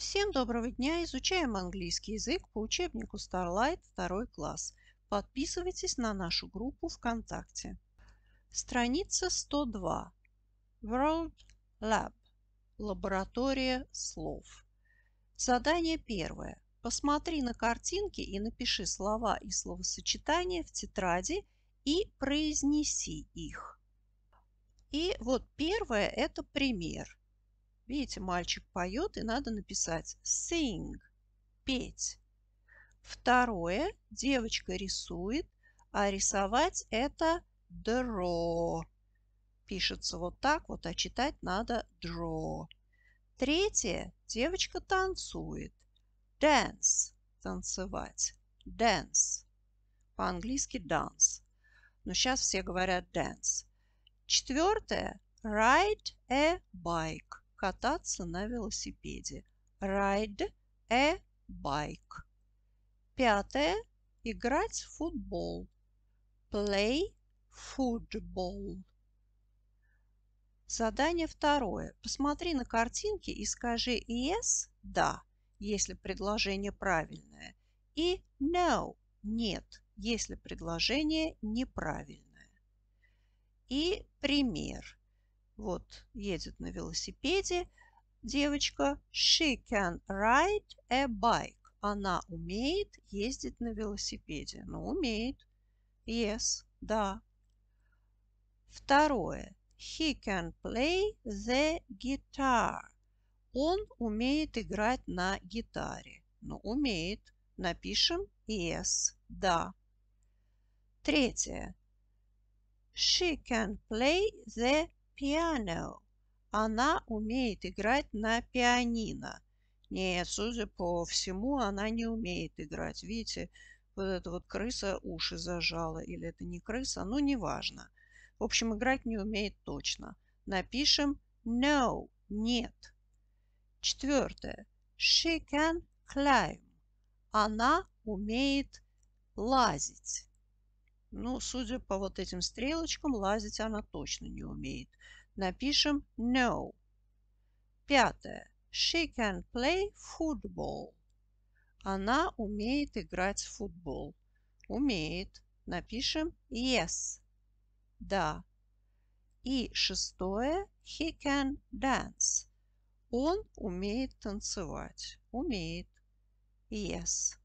Всем доброго дня! Изучаем английский язык по учебнику Starlight 2 класс. Подписывайтесь на нашу группу ВКонтакте. Страница 102. World Lab. Лаборатория слов. Задание первое. Посмотри на картинки и напиши слова и словосочетания в тетради и произнеси их. И вот первое – это пример. Видите, мальчик поет, и надо написать sing – петь. Второе, девочка рисует, а рисовать это draw. Пишется вот так вот, а читать надо draw. Третье, девочка танцует. Dance – танцевать. Dance. По-английски dance. Но сейчас все говорят dance. Четвертое – ride a bike кататься на велосипеде. Ride a bike. Пятое. Играть в футбол. Play football. Задание второе. Посмотри на картинки и скажи yes – да, если предложение правильное, и no – нет, если предложение неправильное. И пример. Вот едет на велосипеде девочка. She can ride a bike. Она умеет ездить на велосипеде. Ну, умеет. Yes, да. Второе. He can play the guitar. Он умеет играть на гитаре. Ну, умеет. Напишем yes, да. Третье. She can play the piano. Она умеет играть на пианино. Нет, судя по всему, она не умеет играть. Видите, вот эта вот крыса уши зажала. Или это не крыса, но ну, неважно. В общем, играть не умеет точно. Напишем no, нет. Четвертое. She can climb. Она умеет лазить. Ну, судя по вот этим стрелочкам, лазить она точно не умеет. Напишем no. Пятое. She can play football. Она умеет играть в футбол. Умеет. Напишем yes. Да. И шестое. He can dance. Он умеет танцевать. Умеет. Yes.